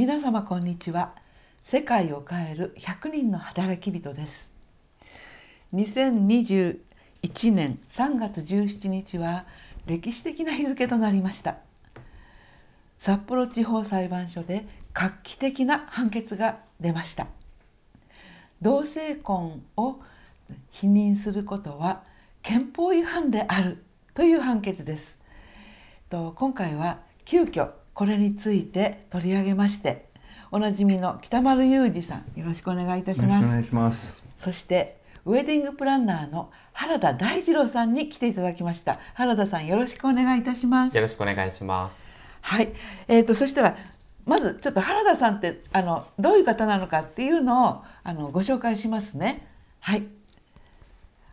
皆様こんにちは世界を変える100人の働き人です2021年3月17日は歴史的な日付となりました札幌地方裁判所で画期的な判決が出ました同性婚を否認することは憲法違反であるという判決です今回は急遽これについて取り上げましておなじみの北丸裕二さんよろしくお願いいたします。お願いしますそしてウェディングプランナーの原田大二郎さんに来ていただきました。原田さんよろしくお願いいたします。よろしくお願いします。はい、えっ、ー、とそしたらまずちょっと原田さんってあのどういう方なのかっていうのをあのご紹介しますね。はい。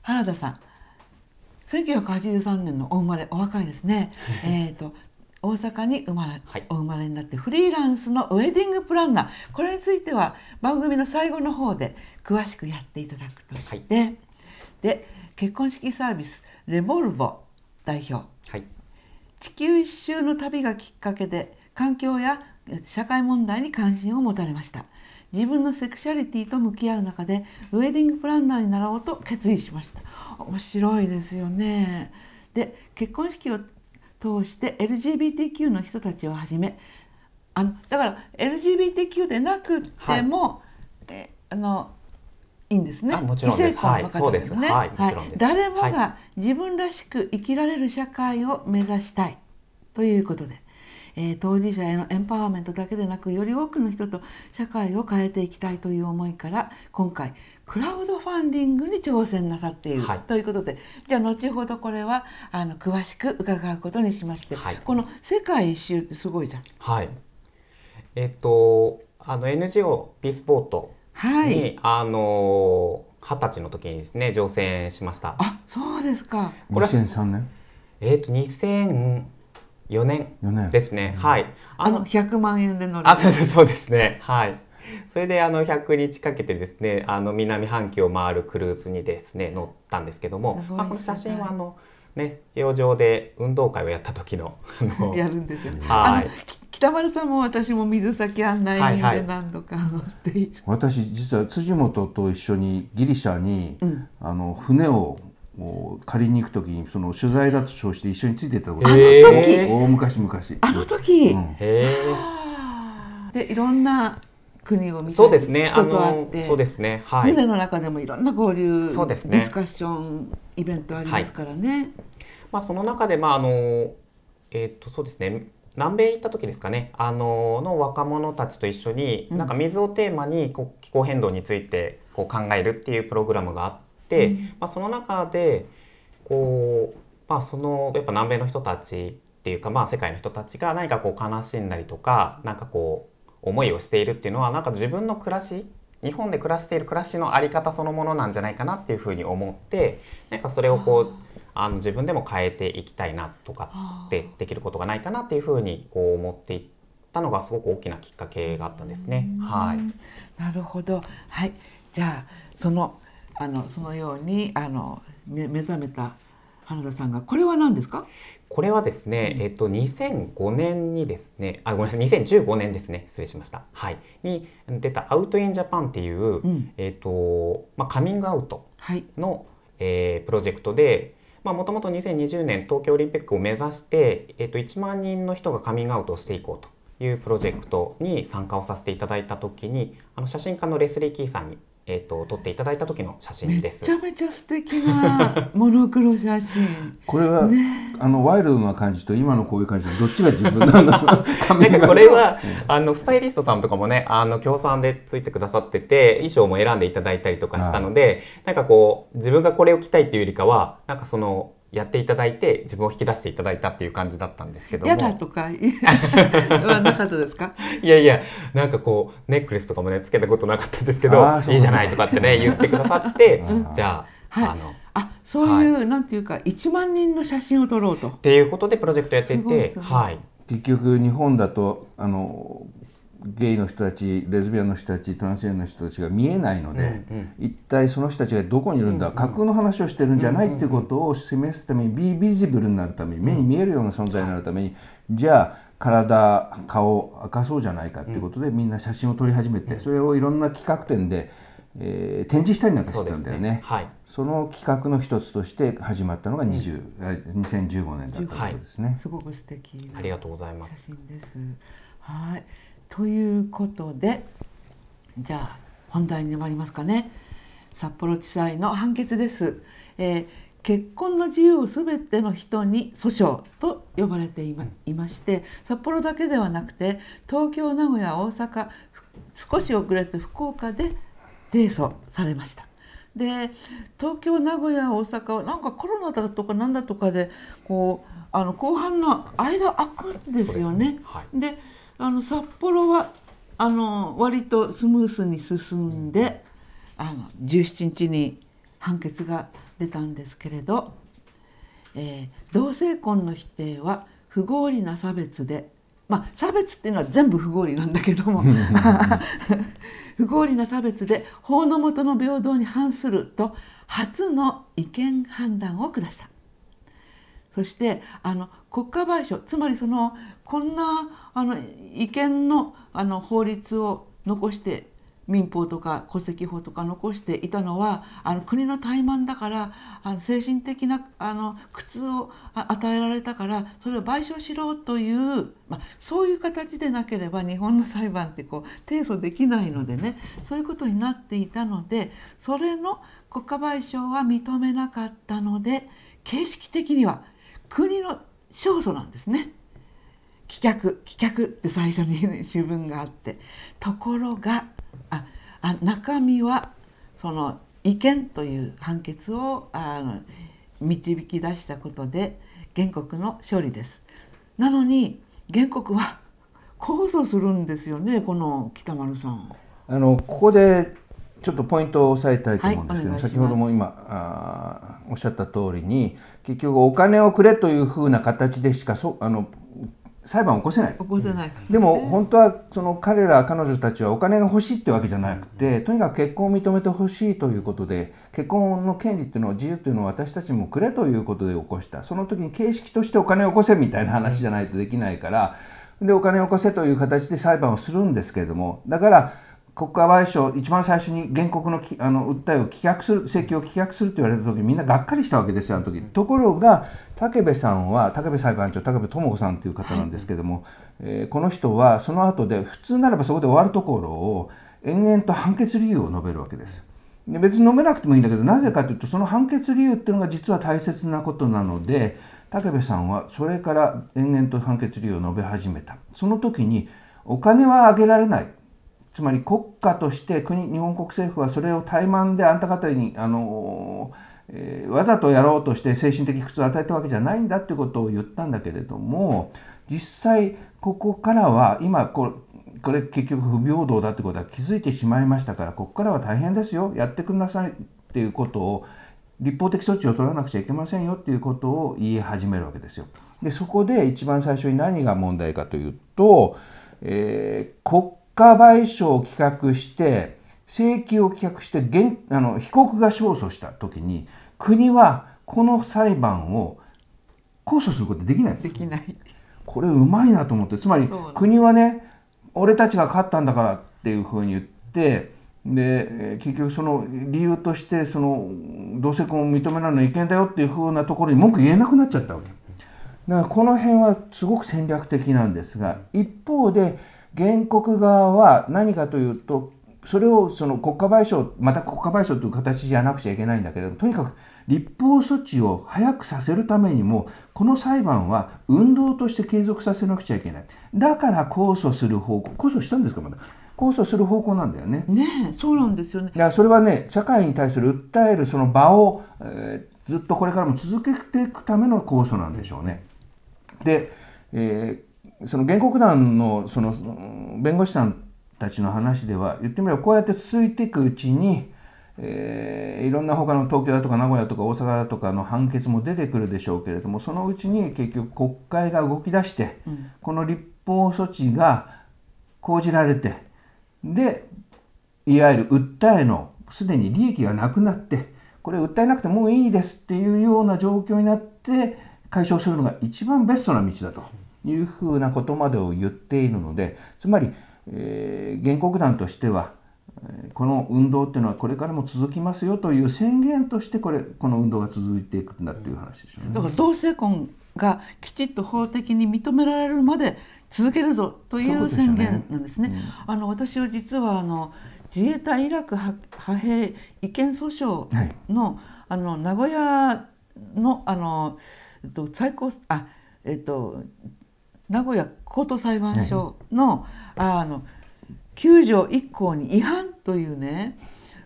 原田さん、1983年のお生まれお若いですね。えっ、と大阪に生まれ、はい、お生まれになってフリーランスのウェディングプランナーこれについては番組の最後の方で詳しくやっていただくとして、はい、で結婚式サービスレボルボ代表、はい、地球一周の旅がきっかけで環境や社会問題に関心を持たれました自分のセクシャリティと向き合う中でウェディングプランナーになろうと決意しました面白いですよねで結婚式を通して LGBTQ の人たちをはじめあのだから LGBTQ でなくても、はい、あのいいんですね。異性婚の方ですね。はい、はい、誰もが自分らしく生きられる社会を目指したいということで、えー、当事者へのエンパワーメントだけでなくより多くの人と社会を変えていきたいという思いから今回クラウドファンディングに挑戦なさっている、はい、ということでじゃあ後ほどこれはあの詳しく伺うことにしまして、はい、この世界一周ってすごいじゃん。はい、えっとあの NGO ピースポートに、はい、あの二十歳の時にですね乗船しました。あそうですか。これ2003年えっと2004年ですね。はい。あの100万円で乗る。あそうそうそうですね。はい。それであの100日かけてですねあの南半球を回るクルーズにですね乗ったんですけども、まあ、この写真はあの、ね、洋上で運動会をやった時のやるんですよ、ね、はい北丸さんも私も水先案内人で何度か、はい、私実は辻元と一緒にギリシャに、うん、あの船を借りに行くときにその取材だと称して一緒についてたことがあって大昔昔あの時、うん、でいろんな国を見たり、ね、人と会ってそうですね、はい、船の中でもいろんな交流そうです、ね、ディスカッションイベントありますからね。はい、まあ、その中で、まああのえー、っとそうですね南米行った時ですかねあのの若者たちと一緒に、なんか水をテーマにこう気候変動についてこう考えるっていうプログラムがあって、うん、まあ、その中でこう、まあ、そのやっぱ南米の人たちっていうか、まあ、世界の人たちが何かこう悲しんだりとか何かこう思いをしているっていうのはなんか自分の暮らし日本で暮らしている暮らしの在り方そのものなんじゃないかなっていうふうに思ってなんかそれをこうあの自分でも変えていきたいなとかってできることがないかなっていうふうにこう思っていったのがすごく大きなきっかけがあったんですね。はい、なるほど、はい、じゃあそのあのそのようにあの目覚めた花田さんがこれは何ですかこれはですね、うん、えっと、2005年にですね、あ、ごめんなさい、2015年ですね、失礼しました。はい。に出たアウトインジャパンっていう、うん、えっと、まあ、カミングアウトの、はい、えー、プロジェクトで、まあ、もともと2020年東京オリンピックを目指して、えっと、1万人の人がカミングアウトをしていこうというプロジェクトに参加をさせていただいた時に、あの写真家のレスリー・キーさんにえーと、と撮っていただいた時の写真ですめちゃめちゃ素敵な モノクロ写真これは、ね、あのワイルドな感じと今のこういう感じどっちが自分なの なんかこれは、あのスタイリストさんとかもねあの協賛でついてくださってて衣装も選んでいただいたりとかしたので、はなんかこう自分がこれを着たいっていうよりかはなんかそのやっていただいて自分を引き出していただいたっていう感じだったんですけども。だとか なかったですか？いやいやなんかこうネックレスとかもねつけたことなかったんですけど、ね、いいじゃないとかってね 言ってくださってじゃあ、はい、あの。あそういう、はい、なんていうか1万人の写真を撮ろうと。っていうことでプロジェクトやっていてはい。結局日本だとあのゲイの人たちレズビアンの人たちトランスジェンの人たちが見えないので、うんうん、一体その人たちがどこにいるんだ、うんうん、架空の話をしてるんじゃないっていうことを示すために、うんうん、ビビジブルになるために目に見えるような存在になるために、うん、じゃあ体顔明かそうじゃないかっていうことで、みんな写真を撮り始めて、それをいろんな企画展で、えー、展示したりなんかしてたんだよね、ねはい、その企画の一つとして始まったのが20、うん、2015年だったということですね、はい、すごく素敵ありがとうございます写真ですはいということでじゃあ本題に参りますかね札幌地裁の判決です、えー、結婚の自由を全ての人に訴訟と呼ばれていまして札幌だけではなくて東京名古屋大阪少し遅れて福岡で提訴されました。で東京名古屋大阪はなんかコロナだとかなんだとかでこうあの後半の間空くんですよね。で、ねはいあの札幌はあの割とスムースに進んで、あの17日に判決が出たんですけれど、えー、同性婚の否定は不合理な差別で、まあ、差別っていうのは全部不合理なんだけども 不合理な差別で法の下の平等に反すると初の違憲判断を下した。そしてあの国家賠償つまりそのこんなあの違憲のあの法律を残して民法とか戸籍法とか残していたのはあの国の怠慢だからあの精神的なあの苦痛を与えられたからそれを賠償しろという、まあ、そういう形でなければ日本の裁判ってこう提訴できないのでねそういうことになっていたのでそれの国家賠償は認めなかったので形式的には国の勝訴なんですね。棄却棄却って最初に、主文があってところがああ中身はその違憲という判決をあの導き出したことで原告の勝利です。なのに原告は控訴するんですよねこの北丸さん。あのここでちょっとポイントを押さえたいと思うんですけど、はい、先ほども今あおっしゃった通りに結局お金をくれというふうな形でしかそあの裁判を起こせない起こせない、でも本当はその彼ら彼女たちはお金が欲しいってわけじゃなくて、とにかく結婚を認めてほしいということで結婚の権利っていうのを自由っていうのを私たちもくれということで起こしたその時に形式としてお金を起こせみたいな話じゃないとできないから、でお金を起こせという形で裁判をするんですけれどもだから国家賠償、一番最初に原告のきあの訴えを棄却する、請求を棄却すると言われたとき、みんながっかりしたわけですよ、あの時ところが、武部さんは、武部裁判長、武部智子さんという方なんですけども、はい、えー、この人はその後で、普通ならばそこで終わるところを、延々と判決理由を述べるわけです。で別に述べなくてもいいんだけど、なぜかというと、その判決理由っていうのが実は大切なことなので、武部さんはそれから延々と判決理由を述べ始めた。その時に、お金はあげられない。つまり国家として国日本国政府はそれを怠慢であんた方にあの、えー、わざとやろうとして精神的苦痛を与えたわけじゃないんだってことを言ったんだけれども実際ここからは今ここれ結局不平等だってことは気づいてしまいましたからここからは大変ですよやってくださいっていうことを立法的措置を取らなくちゃいけませんよっていうことを言い始めるわけですよ。でそこで一番最初に何が問題かというと、えー、国賠償を企画して請求を企画してあの被告が勝訴した時に国はこの裁判を控訴することできないですできないこれうまいなと思ってつまり国はね俺たちが勝ったんだからっていうふうに言ってで結局その理由としてその同性婚を認めないの違憲だよっていうふうなところに文句言えなくなっちゃったわけだからこの辺はすごく戦略的なんですが一方で原告側は何かというとそれをその国家賠償また国家賠償という形じゃなくちゃいけないんだけれどもとにかく立法措置を早くさせるためにもこの裁判は運動として継続させなくちゃいけないだから控訴する方向控訴したんですかまだ控訴する方向なんだよね。ねそうなんですよね。いやそれはね社会に対する訴えるその場を、えー、ずっとこれからも続けていくための控訴なんでしょうね。で、えーその原告団のその弁護士さんたちの話では言ってみればこうやって続いていくうちに、えー、いろんな他の東京だとか名古屋とか大阪だとかの判決も出てくるでしょうけれどもそのうちに結局国会が動き出して、うん、この立法措置が講じられてでいわゆる訴えのすでに利益がなくなってこれ訴えなくてもういいですっていうような状況になって解消するのが一番ベストな道だと。いうふうなことまでを言っているのでつまり、えー、原告団としてはこの運動っていうのはこれからも続きますよという宣言としてこれこの運動が続いていくんだという話でしょうね。だから同性婚がきちっと法的に認められるまで続けるぞという宣言なんですね。すねうん、あの私は実はあの自衛隊イラク派兵違憲訴訟の、はい、あの名古屋のあの、えっと、最高あえっと名古屋高等裁判所の,、あの9条1項に違反というね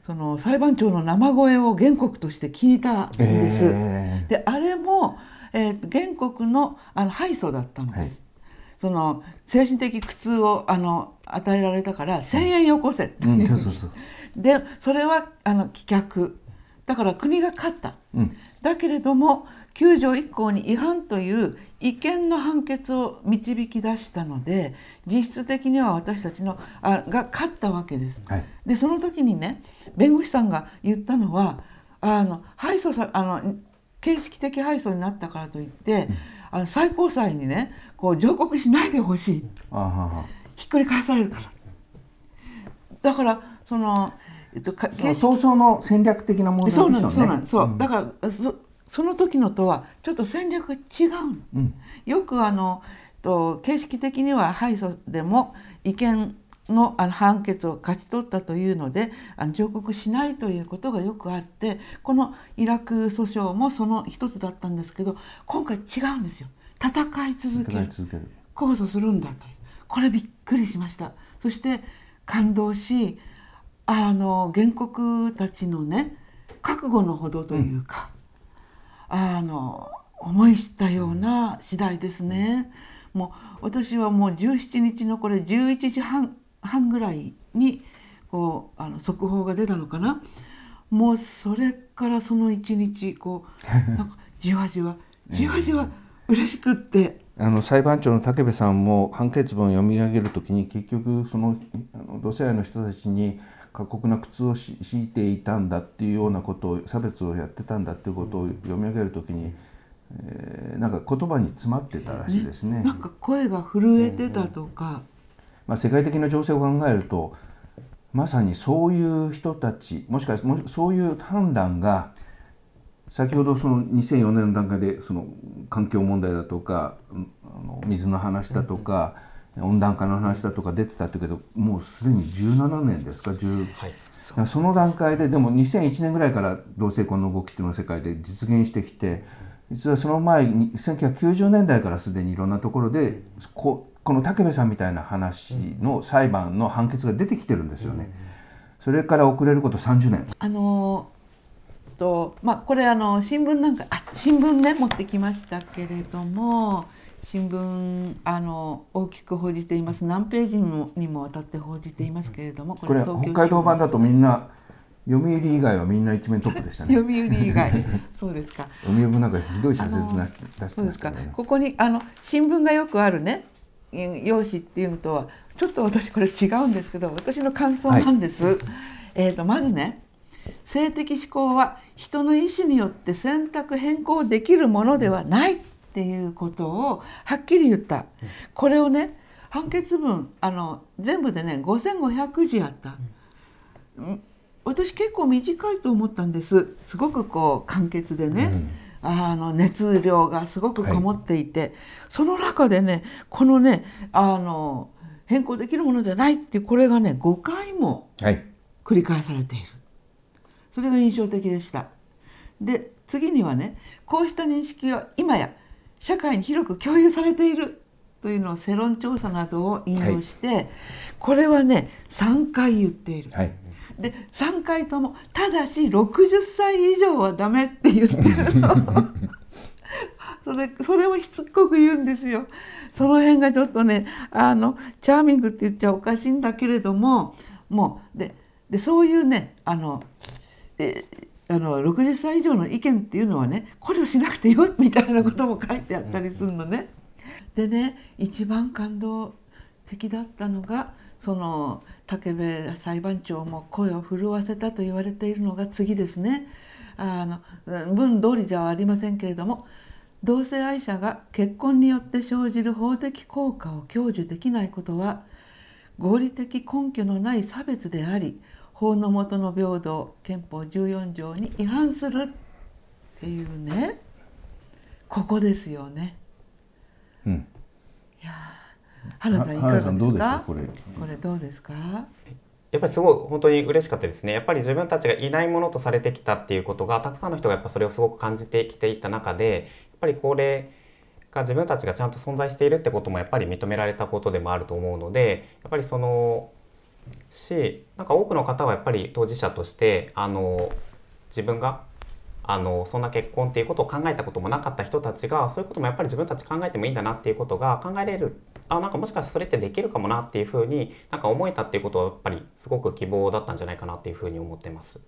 その裁判長の生声を原告として聞いたんです。えー、であれも、えー、原告のあの敗訴だったんです。はい、その精神的苦痛をあの与えられたから1,000円よこせって、でそれはあの棄却だから国が勝った、うん、だけれども9条1項に違反という違憲の判決を導き出したので実質的には私たちのあが勝ったわけです。はい、でその時にね弁護士さんが言ったのはあの敗訴さあの形式的敗訴になったからといって、うん、あの最高裁にねこう上告しないでほしいひっくり返されるから。だからそのえっと、か総称の戦略的な問題ですね。そうなんそうなんそう、だからそその時のとはちょっと戦略が違う、うん、よくあのと形式的には敗訴でも違憲のあの判決を勝ち取ったというのであの上告しないということがよくあってこのイラク訴訟もその一つだったんですけど今回違うんですよ戦い続ける控訴するんだというこれびっくりしましたそして感動しあの原告たちのね覚悟のほどというか、うんあの思い知ったような次第ですね。もう私はもう17日のこれ11時半半ぐらいにこうあの速報が出たのかな。もうそれからその一日こう なんかじわじわじわじわ嬉しくって。あの裁判長の武部さんも判決文を読み上げるときに結局その同性愛の人たちに過酷な苦痛を強いていたんだっていうようなことを差別をやってたんだっていうことを読み上げる時に、えー、なんか言葉に詰まってたらしいですね。ねなんか声が震えてたとか、まあ、世界的な情勢を考えるとまさにそういう人たちもしかしてそういう判断が先ほどその2004年の段階でその環境問題だとかあの水の話だとか、温暖化の話だとか出てたけどもうすでに17年ですかはいそ、その段階ででも2001年ぐらいから同性婚の動きっていうのは世界で実現してきて実はその前に1990年代からすでにいろんなところでここの武部さんみたいな話の裁判の判決が出てきてるんですよね。それから遅れること30年。あのとまあこれあの新聞なんかあ新聞ね持ってきましたけれども。新聞あの大きく報じています何ページにもにもわたって報じていますけれどもこれ北海道版だとみんな読売以外はみんな一面トップでしたね読売以外 そうですか読売なんかひどい社説なし、ね、そうですかここにあの新聞がよくあるね用紙っていうのとはちょっと私これ違うんですけど私の感想なんです、はい、えーと、とまずね性的指向は人の意思によって選択変更できるものではない、うんっていうことをはっきり言ったこれをね判決文あの全部でね5,500字あった、うん、私結構短いと思ったんですすごくこう簡潔でね、うん、あの熱量がすごくこもっていて、はい、その中でねこのねあの変更できるものじゃないってこれがね5回も繰り返されている、はい、それが印象的でした。で次にはねこうした認識は今や社会に広く共有されているというのを世論調査などを引用して、はい、これはね3回言っている。はい、で3回ともただし60歳以上はダメって言ってるの それそれをしつこく言うんですよ。その辺がちょっとねあのチャーミングって言っちゃおかしいんだけれどももうででそういうねあのえーあの60歳以上の意見っていうのはねこれをしなくてよみたいなことも書いてあったりするのね。でね一番感動的だったのがその武部裁判長も声を震わせたと言われているのが次ですね。あの文通りじゃありませんけれども同性愛者が結婚によって生じる法的効果を享受できないことは合理的根拠のない差別であり法の下の平等憲法14条に違反するっていうねここですよね。うん、いや原さんいかがですかこれこれどうですかやっぱりすごい本当に嬉しかったですねやっぱり自分たちがいないものとされてきたっていうことがたくさんの人がやっぱそれをすごく感じてきていた中でやっぱりこれが自分たちがちゃんと存在しているってこともやっぱり認められたことでもあると思うのでやっぱりそのしなんか多くの方はやっぱり当事者としてあの自分があのそんな結婚っていうことを考えたこともなかった人たちがそういうこともやっぱり自分たち考えてもいいんだなっていうことが考えれるあなんかもしかしてそれってできるかもなっていうふうになんか思えたっていうことはやっぱりすごく希望だったんじゃないかなっていうふうに思ってます。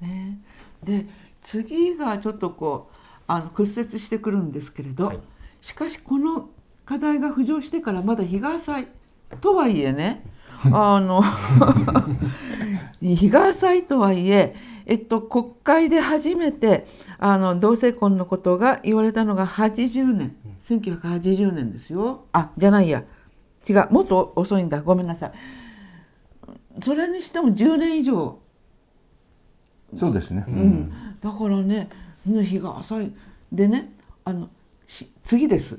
ね、で次がちょっとこうあの屈折してくるんですけれど、はい、しかしこの課題が浮上してからまだ日が浅いとはいえね、うんあの日が浅いとはいええっと、国会で初めてあの同性婚のことが言われたのが80年1980年ですよあじゃないや違うもっと遅いんだごめんなさいそれにしても10年以上そうですね、うん、うん、だからね日が浅いでねあの次です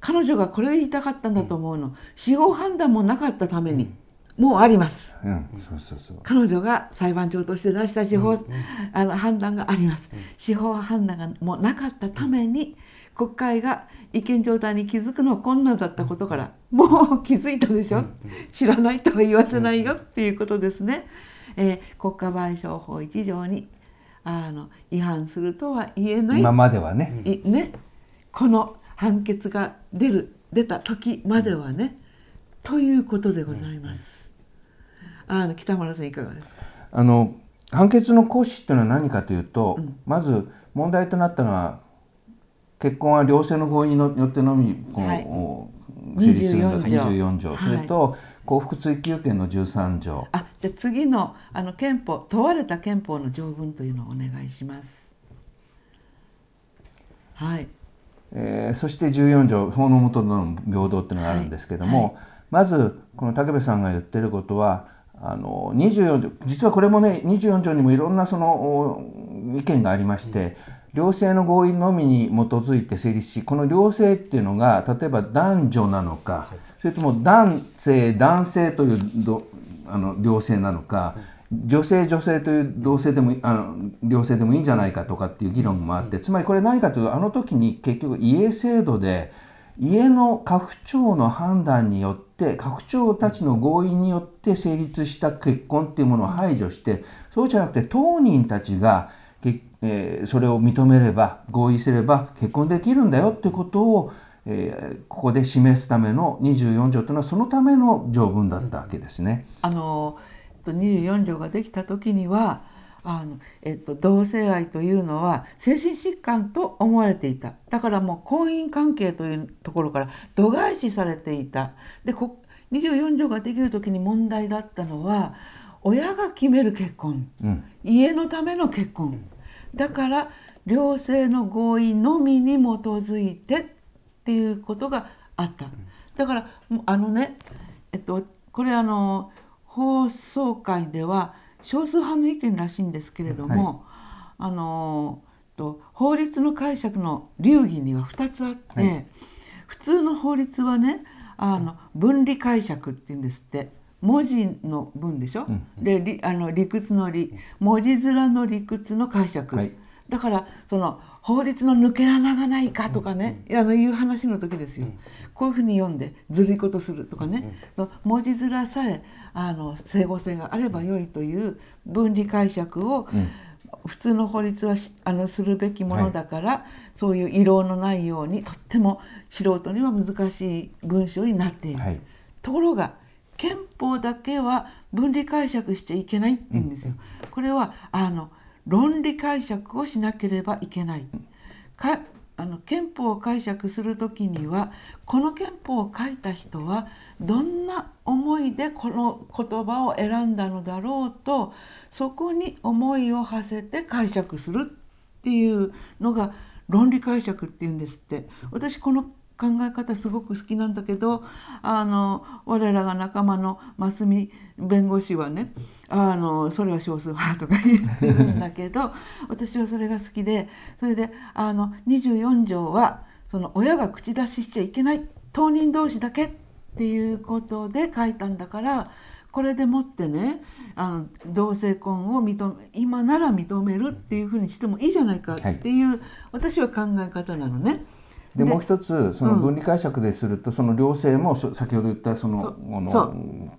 彼女がこれ言いたかったんだと思うの司法判断もなかったために。うんもうあります、うんそうそうそう。彼女が裁判長として出した司法、うん、あの判断があります、うん、司法判断がもうなかったために、国会が違憲状態に気づくのは困難だったことから、もう気づいたでしょ、知らないとは言わせないよっていうことですね。えー、国家賠償法一条にあの違反するとは言えない今まではねねこの判決が出る出た時まではね、ということでございます。あの北村さんいかがですかあの判決の行使っていうのは何かというと、うん、まず問題となったのは結婚は両性の合意によってのみこの、はい、成立するんだ24条それと、はい、幸福追求権の13条あじゃ次のあの憲法問われた憲法の条文というのをお願いしますはい、えー、そして14条法の下の平等っていうのがあるんですけども、はい、まずこの武部さんが言ってることはあの24条実はこれもね24条にもいろんなその意見がありまして、両性の合意のみに基づいて成立しこの両性っていうのが例えば男女なのか、それとも男性男性というあの両性なのか、女性女性という同性でもあの両性でもいいんじゃないかとかっていう議論もあって、つまりこれ何かというとあの時に結局家制度で家の家父長の判断によって家父長たちの合意によって成立した結婚っていうものを排除してそうじゃなくて当人たちがえー、それを認めれば合意すれば結婚できるんだよってことを、えー、ここで示すための24条というのはそのための条文だったわけですね。あの24条ができた時にはあの、えっと、同性愛というのは精神疾患と思われていただからもう婚姻関係というところから度外視されていたでこ24条ができる時に問題だったのは親が決める結婚、うん、家のための結婚だから両性の合意のみに基づいてっていうことがあった。だからあのね、えっと、これあの放送会では少数派の意見らしいんですけれども、はい、あのと法律の解釈の流儀には2つあって、はい、普通の法律はねあの分離解釈っていうんですって文字の文でしょ、うん、で理あの理屈の理文字面の理屈の解釈、はい、だからその法律の抜け穴がないかとかね、うん、あのいう話の時ですよ、うん、こういうふうに読んでずるいことするとかね、うん、文字面さえあの整合性があればよいという分離解釈を、うん普通の法律はあのするべきものだから、はい、そういう異論のないようにとっても素人には難しい文章になっている、はい、ところが憲法だけは分離解釈しちゃいけないって言うんですよ。うん、これはあの論理解釈をしなければいけない。かあの憲法を解釈する時にはこの憲法を書いた人はどんな思いでこの言葉を選んだのだろうとそこに思いを馳せて解釈するっていうのが論理解釈っていうんですって私この考え方すごく好きなんだけどあの我らが仲間の真澄弁護士はねあのそれは少数派とか言ってるんだけど 私はそれが好きでそれであの24条はその親が口出ししちゃいけない当人同士だけっていうことで書いたんだからこれでもってねあの同性婚を認め今なら認めるっていうふうにしてもいいじゃないかっていう、はい、私は考え方なのね。でもう一つその分離解釈ですると、その両性も先ほど言ったそのそ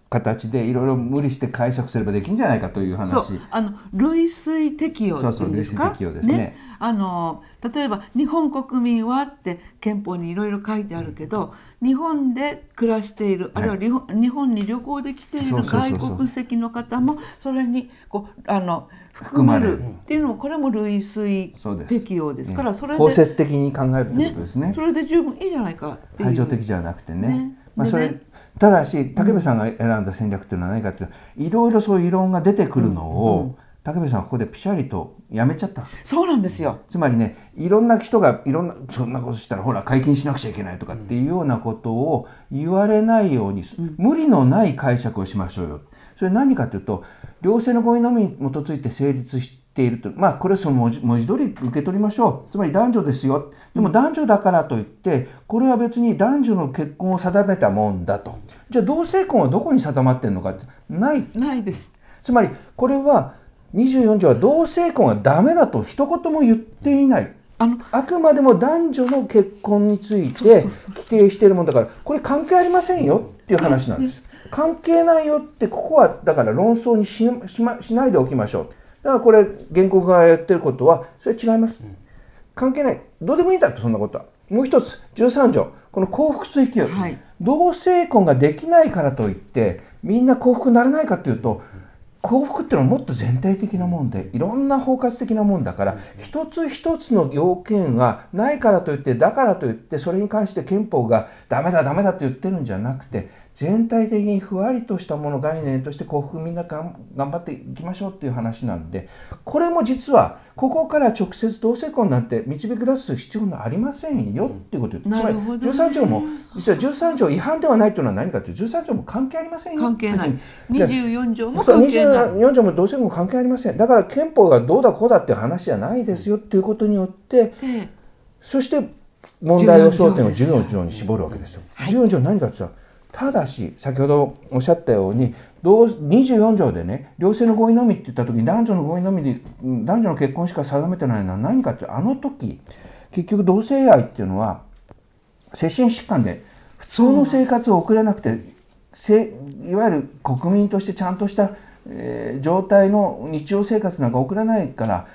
形でいろいろ無理して解釈すればできるんじゃないかという話。あの類推適用そうそう類推適用ですね、ね、あの例えば「日本国民は」って憲法にいろいろ書いてあるけど、うん、日本で暮らしているあるいは日本に旅行で来ている外国籍の方もそれにこうあの。含まれるっていうのもこれも類推適用ですからそれで包摂的に考えるってことですねそれで十分いいじゃないか排除的じゃなくてねまあそれただし武部さんが選んだ戦略っていうのは何かっていういろいろそういう異論が出てくるのを武部さんはここでピシャリとやめちゃったそうなんですよつまりねいろんな人がいろんなそんなことしたらほら解禁しなくちゃいけないとかっていうようなことを言われないように無理のない解釈をしましょうよそれ何かというと両性の合意のみに基づいて成立しているとまあこれはその文字文字通り受け取りましょうつまり男女ですよでも男女だからといってこれは別に男女の結婚を定めたもんだとじゃあ同性婚はどこに定まってるのかってないないですつまりこれは24条は同性婚はダメだと一言も言っていないあのあくまでも男女の結婚について規定しているもんだからこれ関係ありませんよっていう話なんです。関係ないよってここはだから論争にししないでおきましょうだからこれ原告がやってることはそれ違います、関係ないどうでもいいんだってそんなことはもう一つ13条この幸福追求、はい、同性婚ができないからといってみんな幸福にならないかというと幸福っていうのはもっと全体的なもんでいろんな包括的なもんだから一つ一つの要件がないからといってだからといってそれに関して憲法がダメだダメだと言ってるんじゃなくて全体的にふわりとしたもの概念として幸福みんな頑張っていきましょうっていう話なんでこれも実はここから直接同性婚なんて導き出す必要がありませんよっていうことで、うん、つまり13条も実は13条違反ではないというのは何かというと13条も関係ありませんよ関係ない24条も関係ない24条も同性婚関係ありませんだから憲法がどうだこうだっていう話じゃないですよっていうことによって、うん、そして問題を焦点を14条に絞るわけですよ。14条何かってうとただし、先ほどおっしゃったように、24条でね、両性の合意のみって言った時に男女の合意のみで、男女の結婚しか定めてないのは何かって、あの時、結局同性愛っていうのは、精神疾患で普通の生活を送れなくて、うん、いわゆる国民としてちゃんとした、えー、状態の日常生活なんか送れないから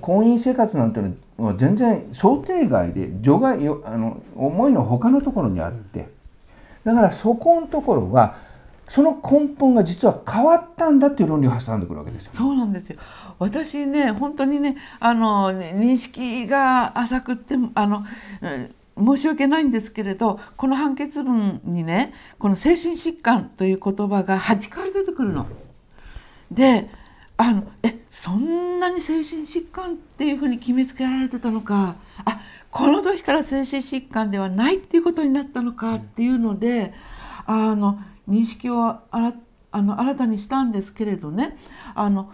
婚姻生活なんていうのは全然想定外で除外あの思いの他のところにあって、だからそこのところがその根本が実は変わったんだっていう論理を挟んでくるわけですよ、ね、そうなんですよ私ね本当にねあの認識が浅くってあの、申し訳ないんですけれどこの判決文にねこの精神疾患という言葉が8回出てくるの。であのえそんなに精神疾患っていうふうに決めつけられてたのかあこの時から精神疾患ではないっていうことになったのかっていうので、うん、あの認識をあの新たにしたんですけれどねあの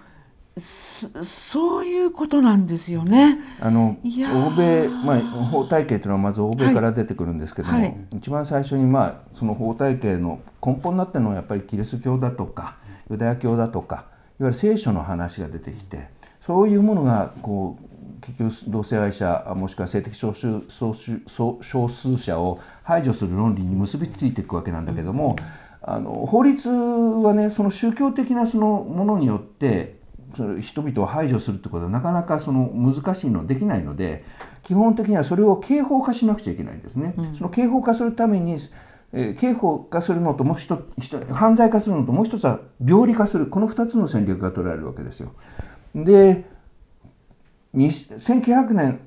そういうことなんですよね。あの欧米、まあ、法体系というのはまず欧米から出てくるんですけども、はいはい、一番最初に、まあ、その法体系の根本になってるのはやっぱりキリスト教だとかユダヤ教だとかいわゆる聖書の話が出てきてそういうものがこう結局同性愛者もしくは性的少数少数者を排除する論理に結びついていくわけなんだけども、あの法律はねその宗教的なそのものによってその人々を排除するってことはなかなかその難しいのできないので基本的にはそれを刑法化しなくちゃいけないんですね。うん、その刑法化するためにえ刑法化するのともう一つ犯罪化するのともう一つは病理化するこの2つの戦略が取られるわけですよ。で1900年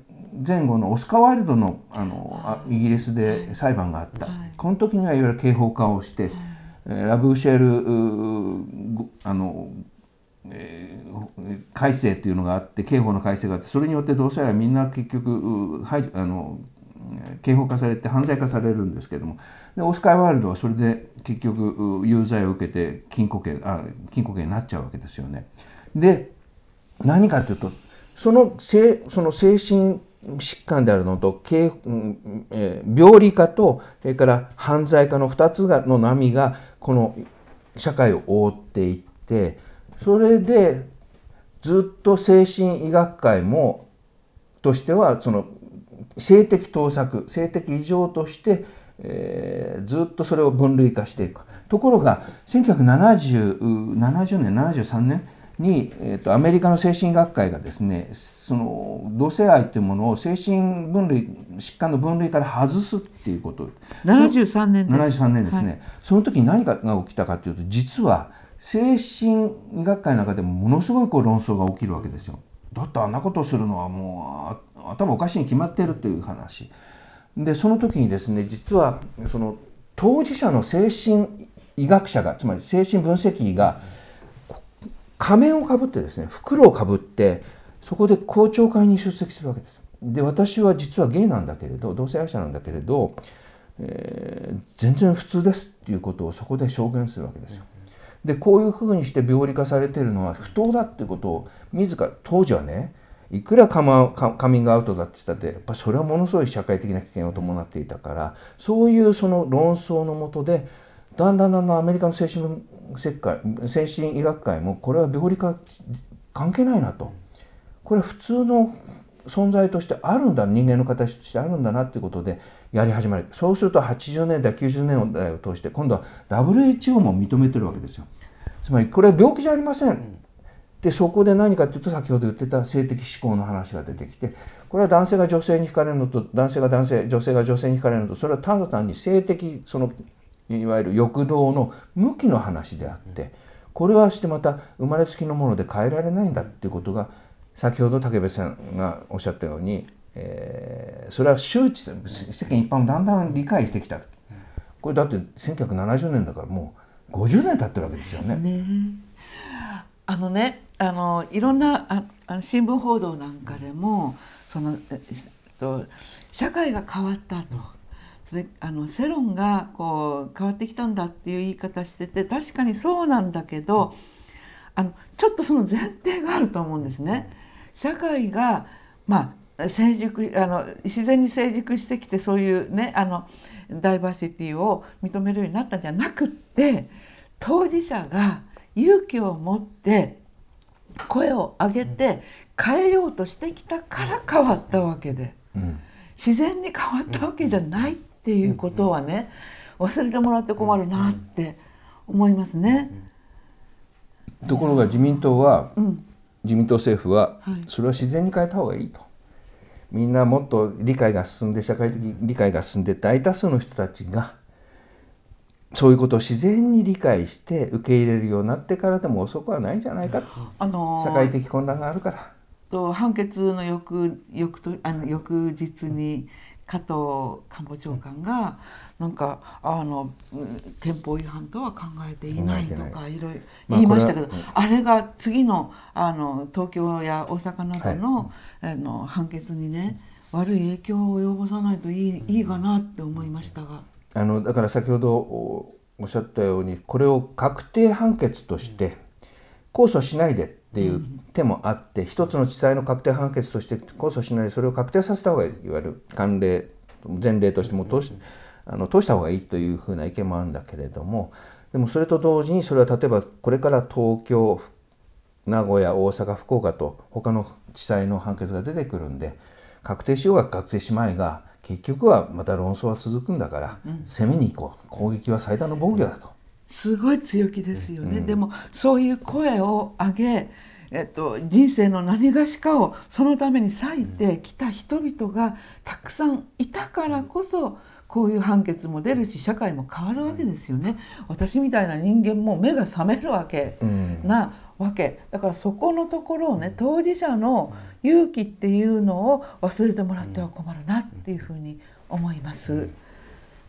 前後のオスカー・ワイルドのあのイギリスで裁判があった、この時にはいわゆる刑法化をして、ラブシェルあの、えー、改正というのがあって刑法の改正があってそれによって同性愛はみんな結局排あの刑法化されて犯罪化されるんですけどもでオスカー・ワールドはそれで結局有罪を受けて禁錮刑あ禁錮刑になっちゃうわけですよね。で何かというとその精その精神疾患であるのと、えー、病理化とそれから犯罪化の2つがの波がこの社会を覆っていってそれでずっと精神医学会もとしてはその性的盗作性的異常として、えー、ずっとそれを分類化していくところが1970年73年に、えーと、とアメリカの精神学会がですねその同性愛というものを精神分類疾患の分類から外すっていうこと73年です73年ですね、はい、その時に何が起きたかというと実は精神学会の中でもものすごいこう論争が起きるわけですよ。だってあんなことするのはもう頭おかしいに決まってるという話でその時にですね実はその当事者の精神医学者がつまり精神分析医が仮面をかぶってですね袋をかぶってそこで公聴会に出席するわけです。で私は実はゲイなんだけれど同性愛者なんだけれど、えー、全然普通ですっていうことをそこで証言するわけですよ。でこういうふうにして病理化されてるのは不当だってことを自ら当時はねいくらカミングアウトだって言ったってやっぱそれはものすごい社会的な危険を伴っていたからそういうその論争のもとでだんだんだんだんアメリカの精神世界精神医学会もこれは病理化関係ないなとこれは普通の存在としてあるんだ人間の形としてあるんだなっていうことでやり始めるそうすると80年代90年代を通して今度は WHO も認めてるわけですよつまりこれは病気じゃありませんでそこで何かっていうと先ほど言ってた性的指向の話が出てきてこれは男性が女性に惹かれるのと男性が男性女性が女性に惹かれるのとそれは単な単に性的そのいわゆる欲動の向きの話であってこれはしてまた生まれつきのもので変えられないんだっていうことが先ほど武部さんがおっしゃったようにえー、それは周知世間一般もだんだん理解してきたこれだって1970年だからもう50年経ってるわけですよね。ねあのねあのいろんなああの新聞報道なんかでもそのえっと社会が変わったと。それあの世論がこう変わってきたんだっていう言い方してて確かにそうなんだけどあのちょっとその前提があると思うんですね。社会がまあ成熟あの自然に成熟してきてそういうねあのダイバーシティを認めるようになったんじゃなくって当事者が勇気を持って声を上げて変えようとしてきたから変わったわけで、うん、自然に変わったわけじゃないっていうことはね忘れてもらって困るなって思いますね。ところが自民党は、うん、自民党政府は、はい、それは自然に変えた方がいいと。みんなもっと理解が進んで社会的理解が進んで大多数の人たちがそういうことを自然に理解して受け入れるようになってからでも遅くはないんじゃないか、あのー、社会的混乱があるから。と判決の翌翌とあの翌日に加藤官房長官がなんかあの憲法違反とは考えていないとかいろいろ言いましたけど、あれが次のあの東京や大阪などのあの判決にね悪い影響を及ぼさないといいいいかなって思いましたが。あのだから先ほどおっしゃったようにこれを確定判決として控訴しないでっていう手もあって、うん、一つの地裁の確定判決として控訴しないでそれを確定させた方がいわゆる慣例前例としても通し,、あの通した方がいいというふうな意見もあるんだけれどもでもそれと同時にそれは例えばこれから東京名古屋大阪福岡と他の地裁の判決が出てくるんで確定しようが確定しまいが結局はまた論争は続くんだから、うん、攻めに行こう攻撃は最大の防御だと。すごい強気ですよね、うん、でもそういう声を上げえっと、人生の何がしかをそのために割いてきた人々がたくさんいたからこそこういう判決も出るし社会も変わるわけですよね。私みたいな人間も目が覚めるわけなわけだからそこのところをね当事者の勇気っていうのを忘れてもらっては困るなっていうふうに思います。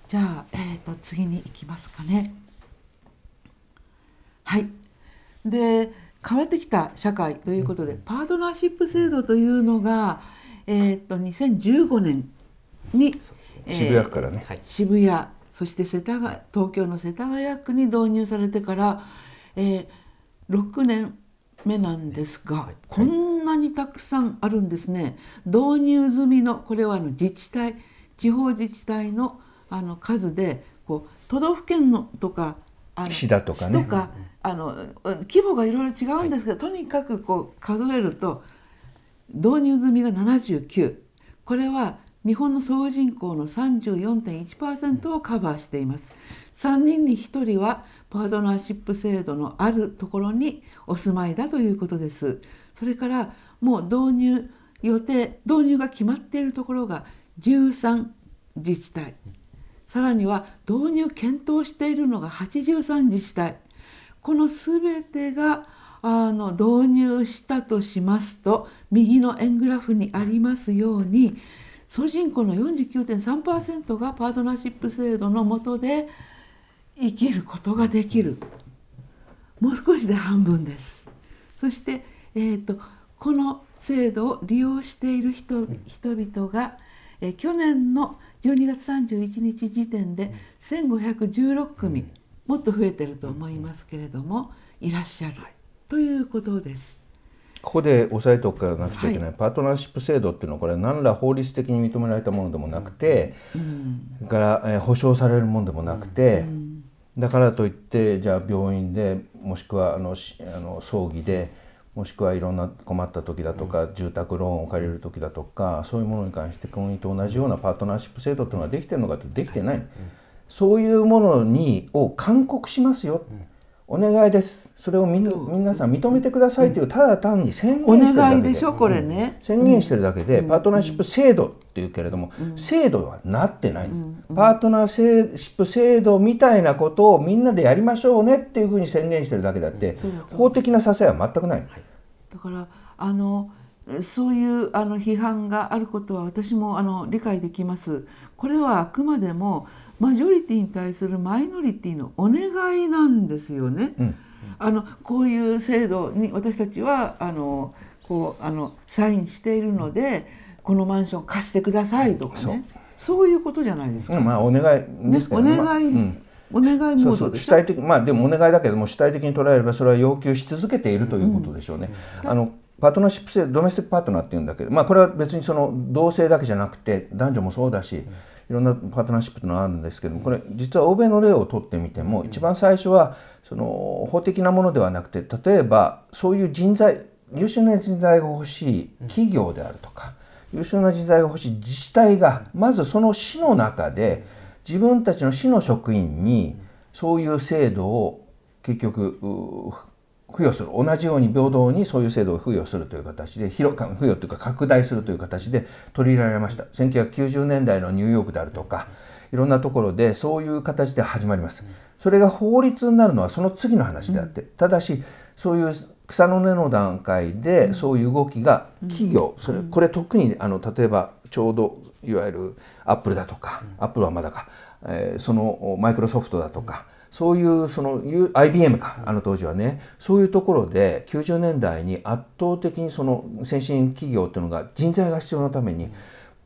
じゃあ、えーと、次に行きますかね。はいで変わってきた社会ということでパートナーシップ制度というのが、えーと、と2015年に、ねえー、渋谷区からね、渋谷そして世田谷東京の世田谷区に導入されてから、えー、6年目なんですが、こんなにたくさんあるんですね。導入済みのこれはあの自治体地方自治体のあの数でこう都道府県のとかあの市だとかね。あの規模がいろいろ違うんですけど、はい、とにかくこう数えると導入済みが79これは日本の総人口の34.1%をカバーしています3人に1人はパートナーシップ制度のあるところにお住まいだということですそれからもう導入予定導入が決まっているところが13自治体さらには導入検討しているのが83自治体この全てがあの導入したとしますと右の円グラフにありますように総人口の49.3%がパートナーシップ制度の下で生きることができるもう少しで半分ですそして、えーと、この制度を利用している人人々が、えー、去年の12月31日時点で1,516組もっと増えてると思いますけれどもいらっしゃるということです。ここで押さえておかなくちゃいけない、はい、パートナーシップ制度っていうのはこれ何ら法律的に認められたものでもなくて、うん、それから、えー、保証されるものでもなくて、うん、だからといってじゃあ病院でもしくはあのあの葬儀でもしくはいろんな困った時だとか、うん、住宅ローンを借りる時だとかそういうものに関して国と同じようなパートナーシップ制度っていうのができてるのかってできてない、そういうものにを勧告しますよ。うんお願いですそれをみ、皆さん認めてくださいというただ単に宣言してるだけで,、でしょこれね、宣言してるだけで、パートナーシップ制度っていうけれども、制度はなってないんです、パートナーシップ制度みたいなことをみんなでやりましょうねっていうふうに宣言してるだけだって、法的な支えは全くない、はい、だからあのそういうあの批判があることは私もあの理解できます。これはあくまでもマジョリティに対するマイノリティのお願いなんですよね。うんうん、あのこういう制度に私たちはあのこうあのサインしているので、このマンション貸してくださいとかね、そういうことじゃないですか。まあお願いですけど、ね、お願い、まあお願いそうそう主体的まあでもお願いだけども主体的に捉えればそれは要求し続けているということでしょうね。うん、あのパートナーシップ制ドメスティックパートナーっていうんだけど、まあ、これは別にその同性だけじゃなくて男女もそうだし、ういろんなパートナーシップというのがあるんですけどもこれ実は欧米の例をとってみても一番最初はその法的なものではなくて例えばそういう人材優秀な人材が欲しい企業であるとか優秀な人材が欲しい自治体がまずその市の中で自分たちの市の職員にそういう制度を結局付与する同じように平等にそういう制度を付与するという形で広く付与というか拡大するという形で取り入れられました1990年代のニューヨークであるとかいろんなところでそういう形で始まりますそれが法律になるのはその次の話であって、ただしそういう草の根の段階でそういう動きが企業、それこれ特にあの例えばちょうどいわゆるアップルだとか、アップルはまだか、えそのマイクロソフトだとか、そういうその IBM かあの当時はねそういうところで90年代に圧倒的にその先進企業っていうのが人材が必要なために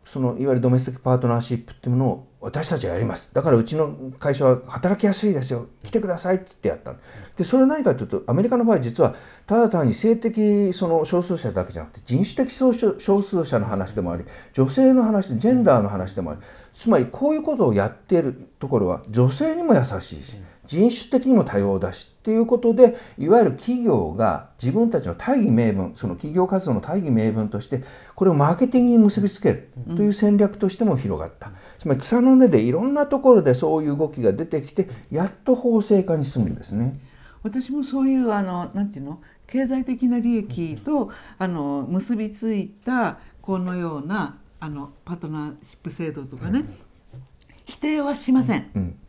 そのいわゆるドメスティックパートナーシップっていうものを私たちはやりますだからうちの会社は働きやすいですよ来てくださいって言ってやったでそれは何かというとアメリカの場合実はただ単に性的その少数者だけじゃなくて人種的少数者の話でもあり女性の話ジェンダーの話でもありつまりこういうことをやっているところは女性にも優しいし人種的にも多様だしっていうことでいわゆる企業が自分たちの大義名分その企業活動の大義名分としてこれをマーケティングに結びつけるという戦略としても広がった、つまり草の根でいろんなところでそういう動きが出てきてやっと法制化に進むんですね。私もそういうあのなんていうの経済的な利益とあの結びついたこのようなあのパートナーシップ制度とかね、否定はしません。うんうん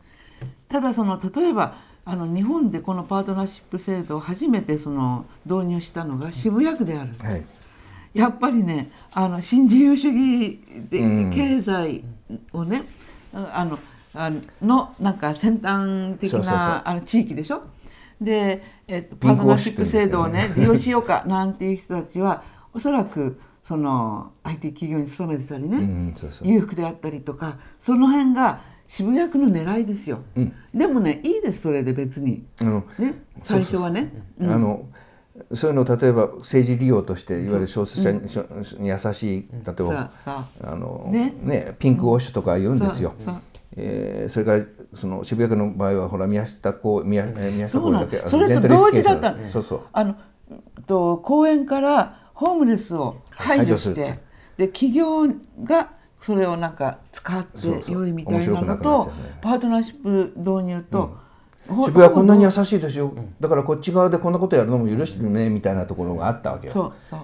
ただその例えばあの日本でこのパートナーシップ制度を初めてその導入したのが渋谷区である、はい、やっぱりねあの新自由主義で経済をね、うん、あのあのなんか先端的なあの地域でしょで、えっと、パートナーシップ制度をね、ね、利用しようかなんていう人たちはおそらくその IT 企業に勤めてたりね、うん、そうそう裕福であったりとかその辺が渋谷区の狙いですよ、うん、でもねいいですそれで別に、ね、最初はね。あのそういうのを例えば政治利用としていわゆる小説者に,、優しい例えば、あのね、ピンクウォッシュとか言うんですよ。えー、それからその渋谷区の場合はほら宮下公宮宮下公園だけそれと同時だったの。そうそうあのと公園からホームレスを排除してで企業がそれをなんか使って良いみたいなのと、パートナーシップ導入と、自分はこんなに優しいですよ、だからこっち側でこんなことやるのも許してね、みたいなところがあったわけよ。そうそう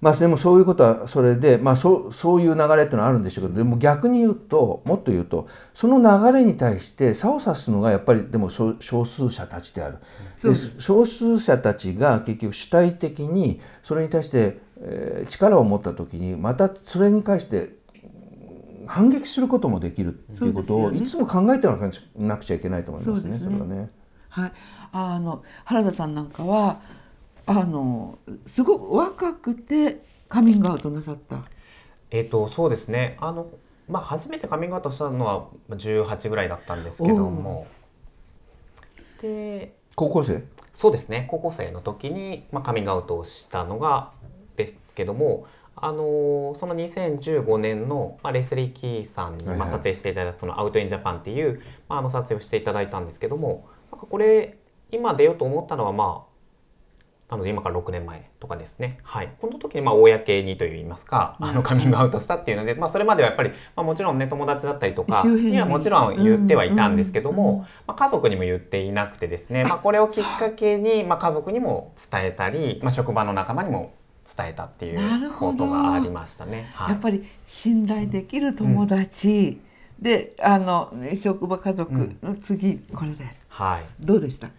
まあ、でもそういうことはそれで、まあ、そそういう流れってのはあるんでしょうけどでも逆に言うともっと言うとその流れに対して差を指すのがやっぱりでも少数者たちであるで少数者たちが結局主体的にそれに対して、えー、力を持った時にまたそれに対して反撃することもできるっていうことを、ね、いつも考えてなくちゃいけないと思いますね。そ、ね、れはね。はい、あの原田さんなんかはあのすごく若くてカミングアウトなさった。えっ、とそうですね。あのまあ初めてカミングアウトしたのは18ぐらいだったんですけども。で高校生そうですね高校生の時に、まあ、カミングアウトをしたのがですけどもあのその2015年の、まあ、レスリー・キーさんに、まあ、撮影していただいた「そのアウト・イン・ジャパン」っていう、まあ、あの撮影をしていただいたんですけどもなんかこれ今出ようと思ったのはまあなので今から6年前とかですね、はい、この時にまあ公にといいますか、あのカミングアウトしたっていうので、まあ、それまではやっぱり、まあ、もちろんね友達だったりとかにはもちろん言ってはいたんですけども、まあ、家族にも言っていなくてですね、まあ、これをきっかけに、まあ、家族にも伝えたり、まあ、職場の仲間にも伝えたっていうことがありましたね。はい、やっぱり信頼できる友達、うん、であの職場家族の次、これで、はい、どうでしたい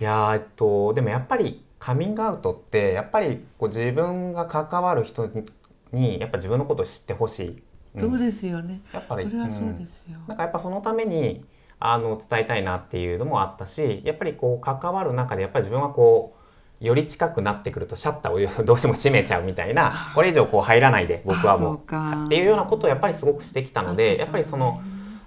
やえっとでもやっぱりカミングアウトってやっぱりこう自分が関わる人にやっぱ自分のことを知ってほしい、うん、そうですよねやっぱり、ね、それはそうですよ、うん、なんかやっぱそのためにあの伝えたいなっていうのもあったしやっぱりこう関わる中でやっぱり自分はこうより近くなってくるとシャッターを どうしても閉めちゃうみたいなこれ以上こう入らないで僕はもうっていうようなことをやっぱりすごくしてきたのでやっぱりその。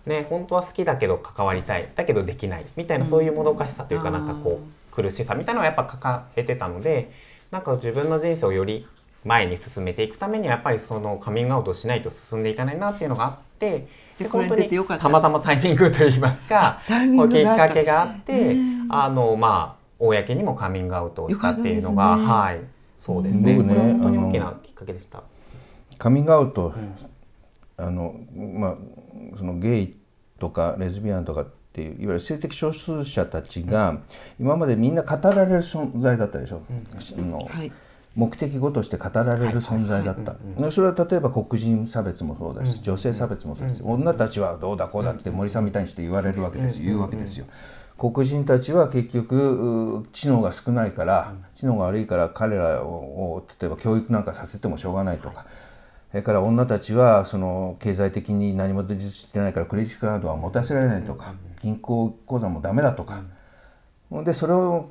ね、本当は好きだけど関わりたいだけどできないみたいなそういうもどかしさというか、なんかこう苦しさみたいなのはやっぱ抱えてたのでなんか自分の人生をより前に進めていくためにはやっぱりそのカミングアウトしないと進んでいかないなっていうのがあってで本当にたまたまタイミングといいますかこうきっかけがあって、あのまあ公にもカミングアウトをしたっていうのが、ね、はい、そうですね。ね本当に大きなきっかけでした。カミングアウト、うん、あのまあそのゲイとかレズビアンとかっていういわゆる性的少数者たちが、今までみんな語られる存在だったでしょ。うん、の、はい目的語として語られる存在だった、それは例えば黒人差別もそうだし、うん、女性差別もそうです、うん、女たちはどうだこうだって森さんみたいにして言われるわけです、うん、言うわけですよ、黒人たちは結局知能が少ないから、知能が悪いから彼らを例えば教育なんかさせてもしょうがないとか、それから女たちはその経済的に何も充実してないからクレジットカードは持たせられないとか、銀行口座もダメだとか、でそれを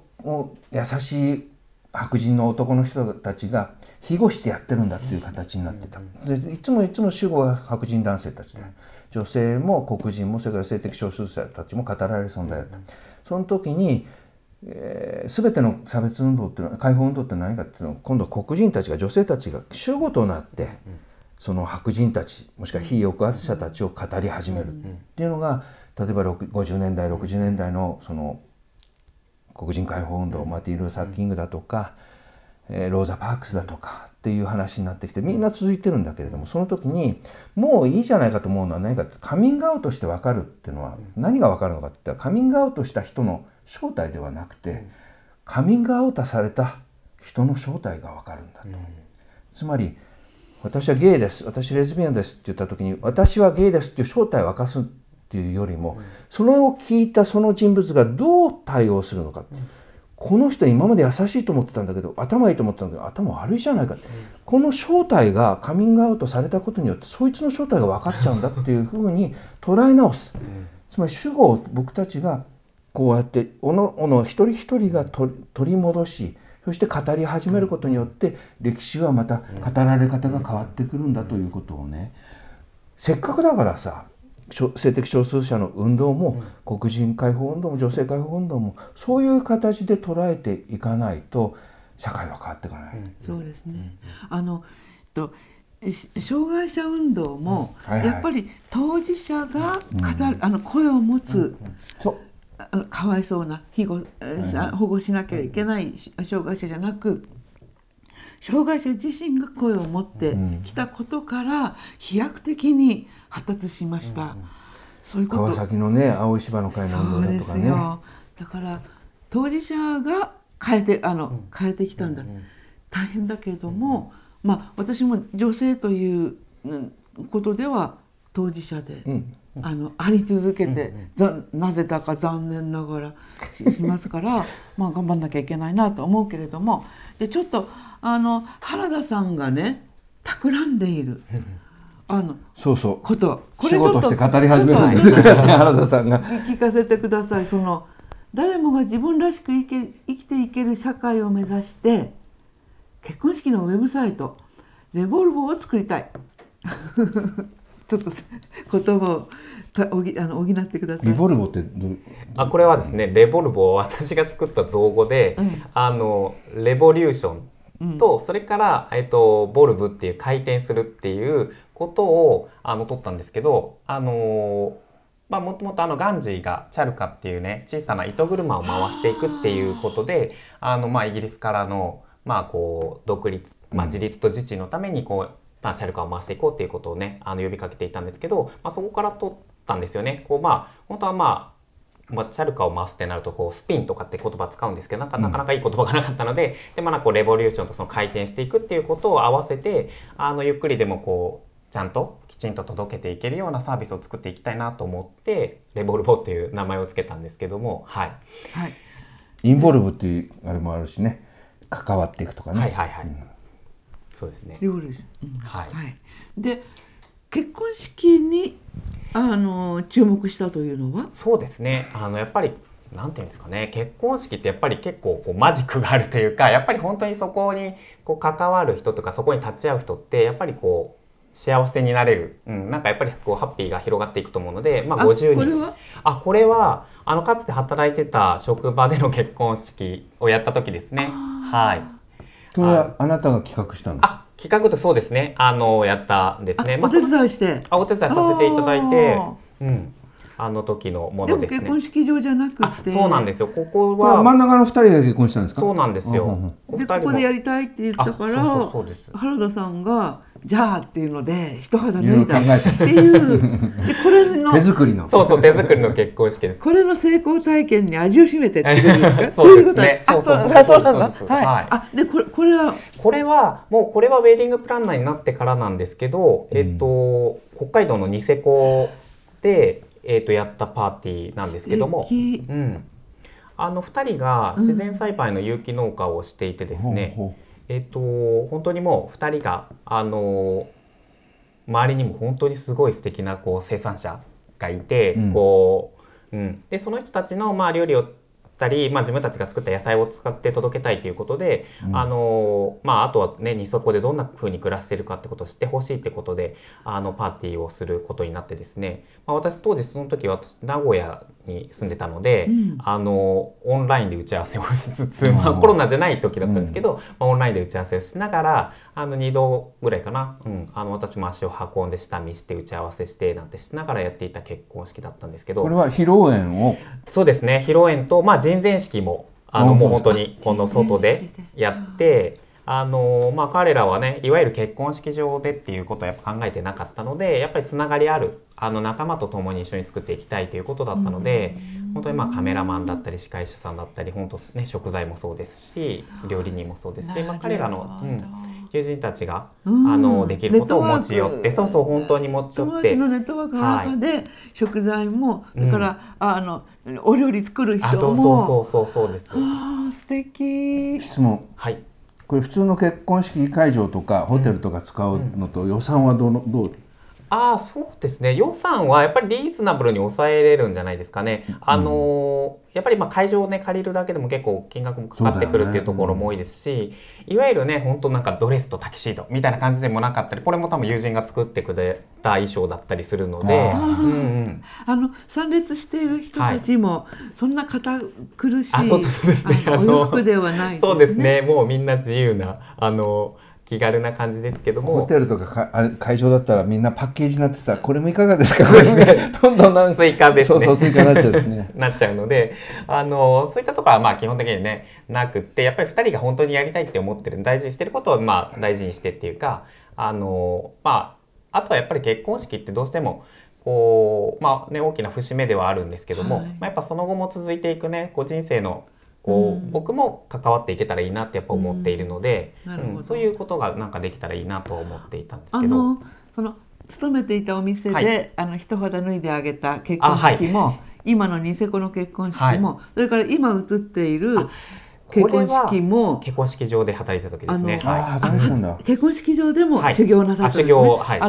優しい白人の男の人たちが庇護してやってるんだっていう形になってた、でいつもいつも主語は白人男性たちで。女性も黒人もそれから性的少数者たちも語られる存在だった。その時にえー、全ての差別運動っていうのは解放運動って何かっていうのは今度は黒人たちが女性たちが主語となって、その白人たちもしくは非抑圧者たちを語り始めるっていうのが例えば50年代60年代のその黒人解放運動、マティール・サッキングだとか、えローザ・パークスだとかっていう話になってきてみんな続いてるんだけれどもその時にもういいじゃないかと思うのは何かカミングアウトして分かるっていうのは何が分かるのかって言ったらカミングアウトした人の正体ではなくてカミングアウトされた人の正体が分かるんだと。つまり私はゲイです私レズビアンですって言った時に私はゲイですっていう正体を明かすっていうよりも、うん、それを聞いたその人物がどう対応するのか、うんこの人今まで優しいと思ってたんだけど頭いいと思ってたんだけど頭悪いじゃないかこの正体がカミングアウトされたことによってそいつの正体が分かっちゃうんだっていうふうに捉え直す、つまり主語を僕たちがこうやっておのおの一人一人が取り戻しそして語り始めることによって歴史はまた語られ方が変わってくるんだということをねせっかくだからさ性的少数者の運動も、うん、黒人解放運動も女性解放運動もそういう形で捉えていかないと社会は変わっていかない。うん、そうですね、うん、あのと障害者運動も、やっぱり当事者が語る、あの声を持つ。あのかわいそうな庇護,、保護しなきゃいけない障害者じゃなく障害者自身が声を持ってきたことから飛躍的に発達しました。そういうこと川崎のね青い芝の会の運だとかねだから当事者が変えてあの変えてきたんだ、大変だけれども、まあ私も女性ということでは当事者で、あのあり続けて、ざなぜだか残念ながらしますから まあ頑張んなきゃいけないなと思うけれどもでちょっとあの原田さんがね企んでいる。あのそうそうことこれちょっと語り始めるんです原田さんが聞かせてくださいその誰もが自分らしく生き生きていける社会を目指して結婚式のウェブサイトレボルボを作りたいちょっと言葉をたおぎあの補ってください。レボルボってあこれはですねレボルボは私が作った造語で、うん、あのレボリューションと、それから、えっと、ボルブっていう回転するっていうことをあの取ったんですけど、あのまあ、もともとあのガンジーがチャルカっていうね小さな糸車を回していくっていうことであの、まあ、イギリスからの、まあ、こう独立、まあ、自立と自治のためにこう、まあ、チャルカを回していこうっていうことをねあの呼びかけていたんですけど、まあ、そこから取ったんですよね。こうまあ、本当はまあまあ、チャルカを回すってなるとこうスピンとかって言葉使うんですけどなんかなかなかいい言葉がなかったので, でまあ、こうレボリューションとその回転していくっていうことを合わせてあのゆっくりでもこうちゃんときちんと届けていけるようなサービスを作っていきたいなと思ってレボルボという名前を付けたんですけどもはい。はい、インボルブっていうあれもあるしね関わっていくとかね。はいはいはい、うん、そうですね。レボうん、はい、はい、で結婚式にあの注目したというのはそうですねあのやっぱりなんていうんですかね結婚式ってやっぱり結構こうマジックがあるというかやっぱり本当にそこにこう関わる人とかそこに立ち会う人ってやっぱりこう幸せになれる、うん、なんかやっぱりこうハッピーが広がっていくと思うので、まあ、50人これはあこれはあのかつて働いてた職場での結婚式をやった時ですね。はいあなたが企画したのあ企画とそうですね、あのやったんですね。まあ、お手伝いして。あ、お手伝いさせていただいて、うん。あの時のものですね。結婚式場じゃなくて。そうなんですよ。ここは。真ん中の二人が結婚したんですか。そうなんですよ。で、ここでやりたいって言ったから。そうそうそうです。原田さんが。じゃあっていうので一肌脱いだっていう でこれの手作りのそうそう手作りの結婚式ですこれの成功体験に味を占めてってことですか そういうことねそうそうそうそうそうそはい、はい、あでこれこれはこれはもうこれはウェディングプランナーになってからなんですけど、うん、えっと北海道のニセコでえっとやったパーティーなんですけども、うん、あの二人が自然栽培の有機農家をしていてですね、うんほうほうえっ、ー、と本当にもう2人があの周りにも本当にすごい素敵なこう生産者がいて、うん、こう、うん、でその人たちのまあ料理をたり、まあ、自分たちが作った野菜を使って届けたいということで、うん、あのまあ、あとはね二足でどんな風に暮らしてるかってことを知ってほしいってことであのパーティーをすることになってですね、まあ、私当時その時私名古屋に住んでたので、うん、あのオンラインで打ち合わせをしつつ、まあ、コロナじゃない時だったんですけど、うん、まあ、オンラインで打ち合わせをしながらあの2度ぐらいかな、うん、あの私も足を運んで下見して打ち合わせしてなんてしながらやっていた結婚式だったんですけどこれは披露宴をそうですね披露宴と、まあ、人前式もあのもう本当にこの外でやって。あのまあ、彼らはねいわゆる結婚式場でっていうことはやっぱ考えてなかったのでやっぱりつながりあるあの仲間と共に一緒に作っていきたいということだったので、うん、本当にまあカメラマンだったり司会者さんだったり本当、ね、食材もそうですし料理人もそうですし、まあ、彼らの、うん、友人たちが、うん、あのできることを持ち寄ってそうそう本当に持ち寄って友達のネットワークの中で、はい、食材もだから、うん、あのお料理作る人もあそうそうそうそうそうですあ素敵質問はいこれ普通の結婚式会場とかホテルとか使うのと予算はどのどうああ、そうですね。予算はやっぱりリーズナブルに抑えれるんじゃないですかね。うん、あのやっぱりま会場をね、借りるだけでも結構金額もかかってくるっていうところも多いですし、ねうん、いわゆるね、ほんとなんかドレスとタキシードみたいな感じでもなかったり、これも多分友人が作ってくれた衣装だったりするので、あの、参列している人たちも、そんな堅苦しい、はい、あそうですね。お洋服ではない、ね、そうですね。もうみんな自由な、あの気軽な感じですけどもホテルとかあれ会場だったらみんなパッケージになってさこれもいかがですか どんどんなんスイカです、ね、そうそうスイカなっちゃう、ね、なっちゃうのであのそういったところはまあ基本的にねなくってやっぱり2人が本当にやりたいって思ってる大事にしてることをまあ大事にしてっていうかあのまああとはやっぱり結婚式ってどうしてもこうまあね大きな節目ではあるんですけども、はい、まあ、やっぱその後も続いていくねこう人生のこう、うん、僕も関わっていけたらいいなってやっぱ思っているので、うんうん、そういうことがなんかできたらいいなと思っていたんですけど。その勤めていたお店で、はい、あの一肌脱いであげた結婚式も、はい、今のニセコの結婚式も、はい、それから今映っている結婚式も結婚式場で働いた時ですね。結婚式場でも修行なさったんですね。はい、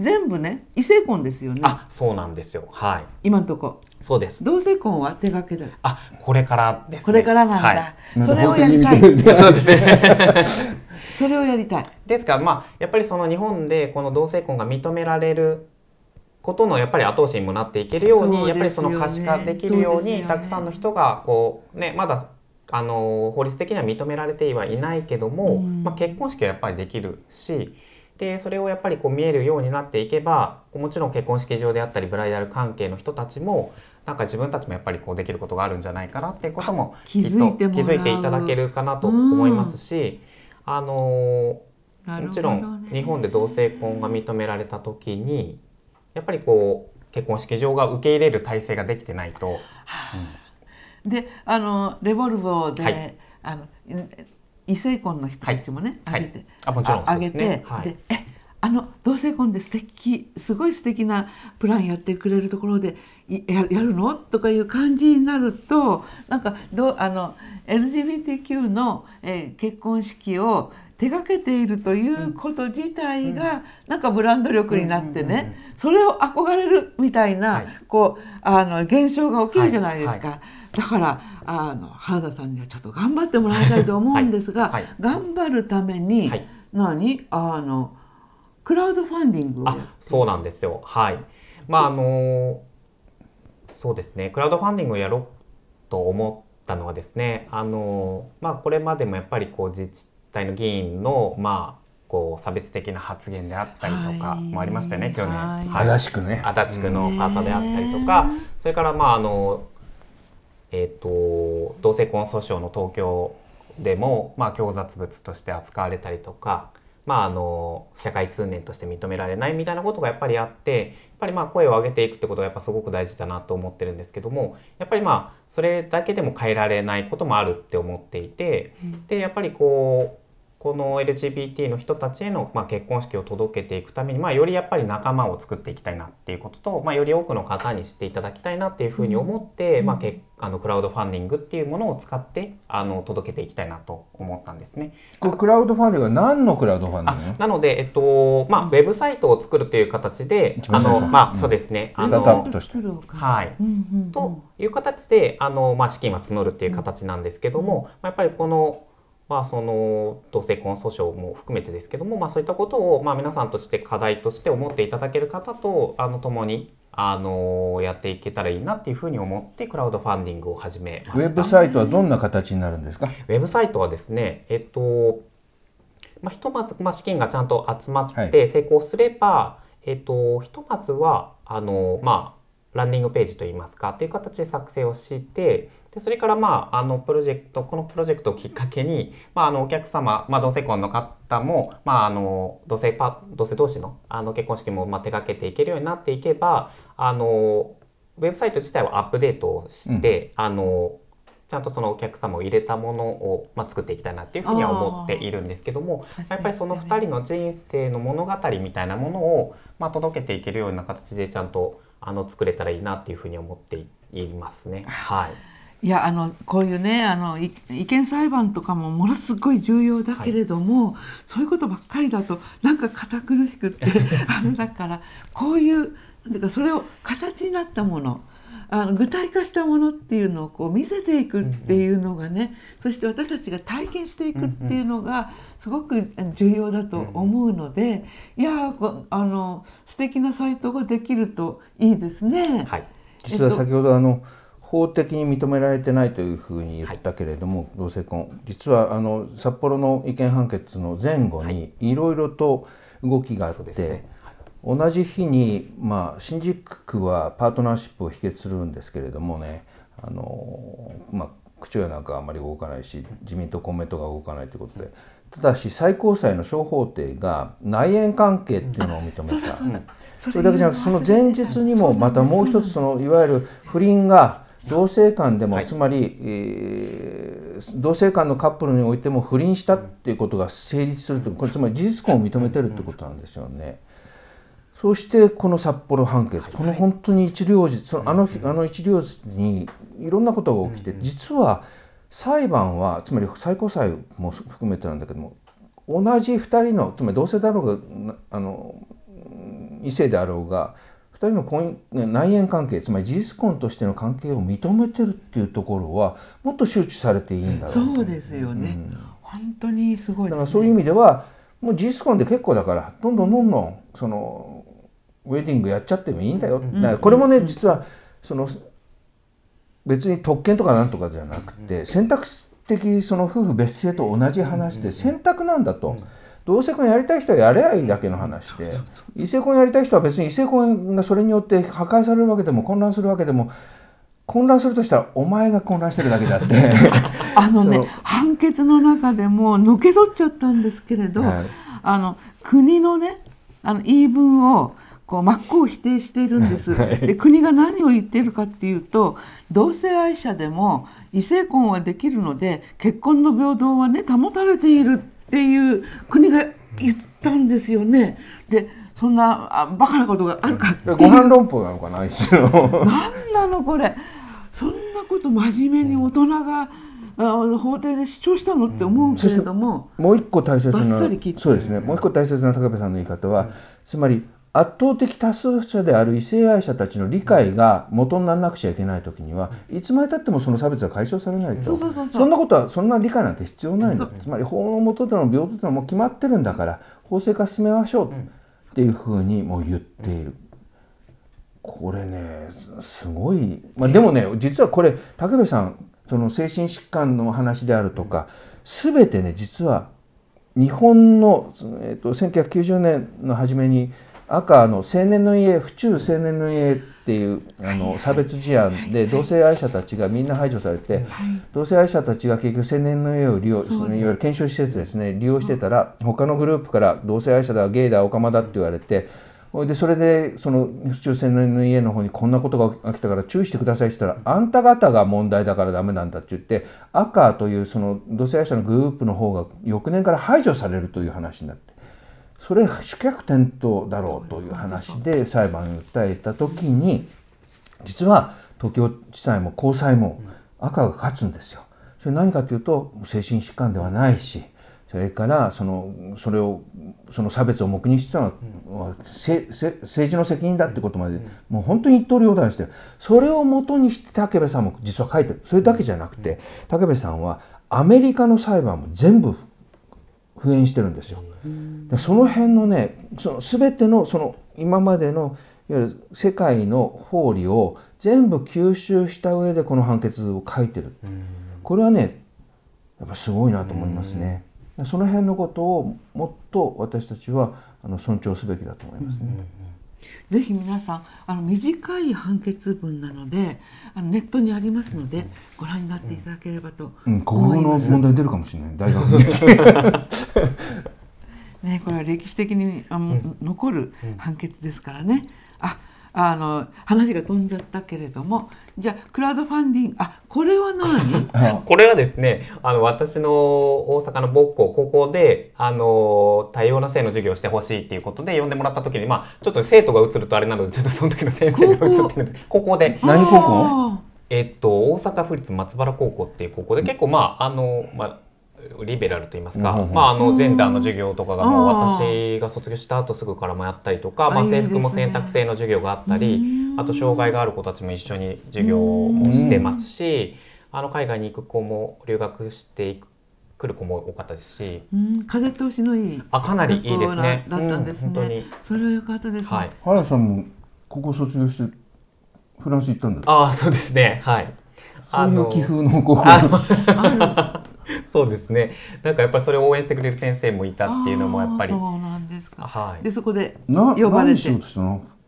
全部ね異性婚ですよねあそうなんですよはい今のとこそうです同性婚は手掛けだあこれからです、ね、これからなんだ、はい、それをやりたい そうですねそれをやりたいですからまあやっぱりその日本でこの同性婚が認められることのやっぱり後押しにもなっていけるように、ね、やっぱりその可視化できるように、ね、たくさんの人がこうねまだあの法律的には認められてはいないけども、うん、まあ、結婚式はやっぱりできるしでそれをやっぱりこう見えるようになっていけばもちろん結婚式場であったりブライダル関係の人たちもなんか自分たちもやっぱりこうできることがあるんじゃないかなっていうこともきっと気づいていただけるかなと思いますし、うん、あのもちろん日本で同性婚が認められた時にやっぱりこう結婚式場が受け入れる体制ができてないと。うん、であのレボルボで、はい、あの異性婚の人たちもね、はい、上げて、はい、あもちろん、ね、上げて、はい、でえあの同性婚で素敵すごい素敵なプランやってくれるところでややるのとかいう感じになるとなんかどあの LGBTQ の、えー、結婚式を手掛けているということ自体が、うん、なんかブランド力になってね、うんうん、それを憧れるみたいな、はい、こうあの現象が起きるじゃないですか。だからあの原田さんにはちょっと頑張ってもらいたいと思うんですが、はい、頑張るために、はい、何あのクラウドファンディングそうなんですよはいまああのそうですねクラウドファンディングをやろうと思ったのはですねあのまあこれまでもやっぱりこう自治体の議員のまあこう差別的な発言であったりとかもありましたよね、はい、去年、はい、足立区ね足立区の方であったりとか、それからまああのえーと、同性婚訴訟の東京でも、まあ、強雑物として扱われたりとか、まあ、あの社会通念として認められないみたいなことがやっぱりあってやっぱりまあ声を上げていくってことがやっぱすごく大事だなと思ってるんですけどもやっぱりまあそれだけでも変えられないこともあるって思っていてでやっぱりこうこの LGBT の人たちへの、まあ、結婚式を届けていくために、まあ、よりやっぱり仲間を作っていきたいなっていうことと、まあ、より多くの方に知っていただきたいなっていうふうに思って、うん、まあ、けあのクラウドファンディングっていうものを使ってあの届けていきたいなと思ったんですね。これクラウドファンディングは何のクラウドファンディングなので、えっとまあ、ウェブサイトを作るという形で、あのまあ、そうですね、うん、あのスタートアップとして。はい、うんうんうん、という形であの、まあ、資金は募るっていう形なんですけども、まあ、やっぱりこのまあ、その同性婚訴訟も含めてですけども、まあ、そういったことを、まあ、皆さんとして課題として思っていただける方とあの共にあのやっていけたらいいなっていうふうに思ってクラウドファンディングを始めましたウェブサイトはどんな形になるんですかウェブサイトはですね、えっとまあ、ひとまず、まあ、資金がちゃんと集まって成功すれば、はい、えっと、ひとまずはあの、まあ、ランディングページといいますかという形で作成をしてでそれからまああのプロジェクトこのプロジェクトをきっかけに、まあ、あのお客様、まあ、同性婚の方も、まあ、あの同性パ同性同士のあの結婚式もまあ手掛けていけるようになっていけばあのウェブサイト自体はアップデートをして、うん、あのちゃんとそのお客様を入れたものを、まあ、作っていきたいなっていうふうには思っているんですけども、やっぱりその2人の人生の物語みたいなものを、まあ、届けていけるような形でちゃんとあの作れたらいいなっていうふうに思っていますね。はいいやあのこういうねあの意見裁判とかもものすごい重要だけれども、はい、そういうことばっかりだとなんか堅苦しくって あのだからこういうだからそれを形になったものあの具体化したものっていうのをこう見せていくっていうのがね、うんうん、そして私たちが体験していくっていうのがすごく重要だと思うので、うんうん、いやあの素敵なサイトができるといいですね。はい、実は先ほど、えっと、あの、法的に認められてないというふうに言ったけれども、はい、同性婚実はあの札幌の違憲判決の前後にいろいろと動きがあって、はいねはい、同じ日に、まあ、新宿区はパートナーシップを否決するんですけれどもねあの、まあ、区長なんかあまり動かないし自民党公明党が動かないということで。ただし最高裁の小法廷が内縁関係っていうのを認めた、それだけじゃなくその前日にもまたもう一つそのいわゆる不倫が同性間でも、はい、つまり、えー、同性間のカップルにおいても不倫したっていうことが成立するとこれつまり事実婚を認めてるってことなんですよね。そしてこの札幌判決、この本当に一両日、そのあのあの一両日にいろんなことが起きて、実は裁判は、つまり最高裁も含めてなんだけども、同じ2人の、つまり同性だろうが、あの異性であろうが、人の婚内縁関係つまり事実婚としての関係を認めてるっていうところはもっと周知されていいんだろうそうですよね、うん、本当にすごい、ね、だからそういう意味ではもう事実婚で結構だからどんどんどんどんそのウェディングやっちゃってもいいんだよ、うん、だこれもね実はその別に特権とかなんとかじゃなくて選択的その夫婦別姓と同じ話で選択なんだと。うん同性婚やりたい人はやればいいだけの話で異性婚やりたい人は別に異性婚がそれによって破壊されるわけでも混乱するわけでも混乱するとしたらお前が混乱してるだけだって あのね判決の中でものけぞっちゃったんですけれど、はい、あの国のねあの言い分をこう真っ向否定しているんです。で国が何を言っているかっていうと同性愛者でも異性婚はできるので結婚の平等はね保たれているっていう国が言ったんですよね。でそんなあバカなことがあるかご飯論法なのかな一種の。何なのこれそんなこと真面目に大人が、うん、法廷で主張したのって思うけれども、うん、もう一個大切なそうですねもう一個大切な高部さんの言い方は、うん、つまり圧倒的多数者である異性愛者たちの理解が元にならなくちゃいけない時には、いつまでたってもその差別は解消されないとそんなことはそんな理解なんて必要ないの、つまり法の下での平等というのはもう決まってるんだから法制化進めましょうっていうふうにもう言っている。これねすごい、まあ、でもね実はこれ武部さんその精神疾患の話であるとか全てね実は日本の、えーと、1990年の初めに赤の青年の家府中青年の家っていうあの差別事案で同性愛者たちがみんな排除されて、同性愛者たちが結局青年の家を利用、そのいわゆる研修施設ですね利用してたら他のグループから同性愛者だゲイだオカマだって言われて。でそれでその府中青年の家の方にこんなことが起きたから注意してくださいって言ったらあんた方が問題だからダメなんだって言って赤というその同性愛者のグループの方が翌年から排除されるという話になってそれ主客転倒だろうという話で裁判に訴えた時に実は東京地裁も高裁も赤が勝つんですよ。それ何かというと精神疾患ではないしそれからそのそれをその差別を黙認してたのは、政治の責任だってことまで、もう本当に一刀両断してそれをもとにして武部さんも実は書いてるそれだけじゃなくて武部さんはアメリカの裁判も全部復印してるんですよ。でその辺のねその全てのその今までのいわゆる世界の法理を全部吸収した上でこの判決を書いてるこれはねやっぱすごいなと思いますね。その辺のことをもっと私たちはあの尊重すべきだと思いますね。ぜひ皆さんあの短い判決文なのであのネットにありますのでご覧になっていただければと思います、うんうん、の問題出るかもしれない大学 ねこれは歴史的にあの、うん、残る判決ですからねああの話が飛んじゃったけれどもじゃクラウドファンディングあこれは何これはですねあの私の大阪の母校高校であの多様な性の授業をしてほしいっていうことで呼んでもらった時にまあちょっと生徒が映るとあれなのでちょっとその時の先生が映ってるんです高校で何高校えっと大阪府立松原高校っていう高校で結構まああのまあリベラルと言いますか、うん、まあ、あのジェンダーの授業とかがもう私が卒業した後すぐからもやったりとか、まあ、制服も選択制の授業があったりあと障害がある子たちも一緒に授業もしてますし、あの海外に行く子も留学していく来る子も多かったですし、うん、風通しのいいあかなりいいですねだったんですね、うん、それは良かったです、ね、はい、原さんもここ卒業してフランス行ったんだああそうですねはいそういう気風の高校あ そうですね。なんかやっぱりそれを応援してくれる先生もいたっていうのもやっぱり。そうなんですか。はい。でそこで呼ばれて。フ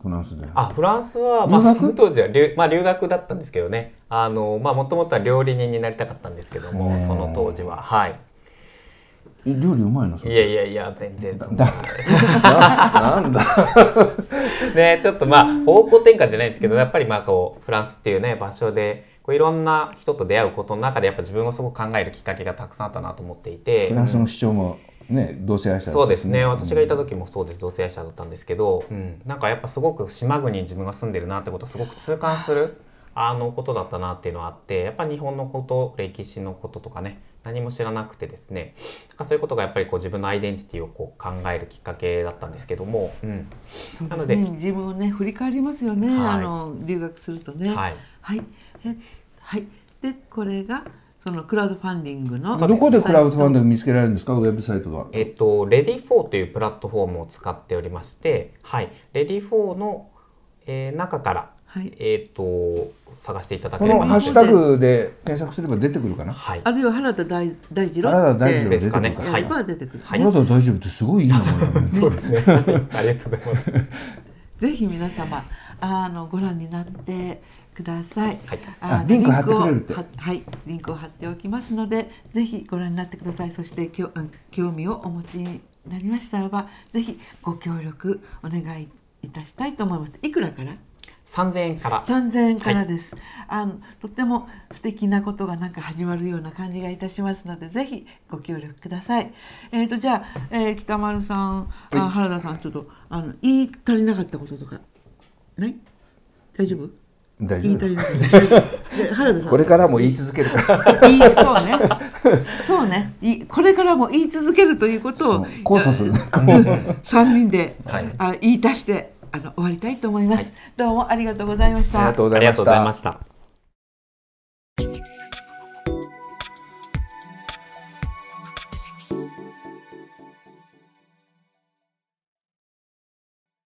ランスで。あ、フランスは、まあ、その当時は留、まあ、留学だったんですけどね。あの、まあ、もともとは料理人になりたかったんですけども、その当時は、はい。料理うまいのいやいやいや全然そんな なんだねちょっとまあ方向転換じゃないんですけどやっぱりまあこうフランスっていうね場所でこういろんな人と出会うことの中でやっぱ自分をすごく考えるきっかけがたくさんあったなと思っていてフランスの市長も、ね、同性愛者、ね、そうですね私がいた時もそうです、うん、同性愛者だったんですけど、うん、なんかやっぱすごく島国に自分が住んでるなってことをすごく痛感するあのことだったなっていうのはあってやっぱ日本のこと歴史のこととかね何も知らなくてですねなんかそういうことがやっぱりこう自分のアイデンティティをこう考えるきっかけだったんですけども、うん、なので自分をね振り返りますよね、はい、あの留学するとね。はい、はいはい、でこれがそのクラウドファンディングの、どこでクラウドファンディング見つけられるんですかウェブサイトは。えっとレディフォーというプラットフォームを使っておりまして、はい、レディフォーの、えー、中から、はい、えっ、と探していただければこのハッシュタグで検索すれば出てくるかな。はい、あるいは原田大大二郎原田大二郎出てくるか、ね、はい、原田大二郎ってすごいいい名前だね。そうですね。ありがとうございます。ぜひ皆様あのご覧になって。ください。はい、リンク貼ってはい、リンクを貼っておきますので、ぜひご覧になってください。そしてきょ興味をお持ちになりましたらば、ぜひご協力お願いいたしたいと思います。いくらから？三千円から。三千円からです。はい、あのとっても素敵なことがなんか始まるような感じがいたしますので、ぜひご協力ください。えっ、ー、とじゃあ、えー、北丸さん、あ原田さんちょっとあの言い足りなかったこととかない？大丈夫？大丈夫。原田さん。これからも言い続けるからいい。そうね。そうね。いこれからも言い続けるということを交差する。三人で、はい、あ言い出してあの終わりたいと思います、はい、どうもありがとうございました。ありがとうございました。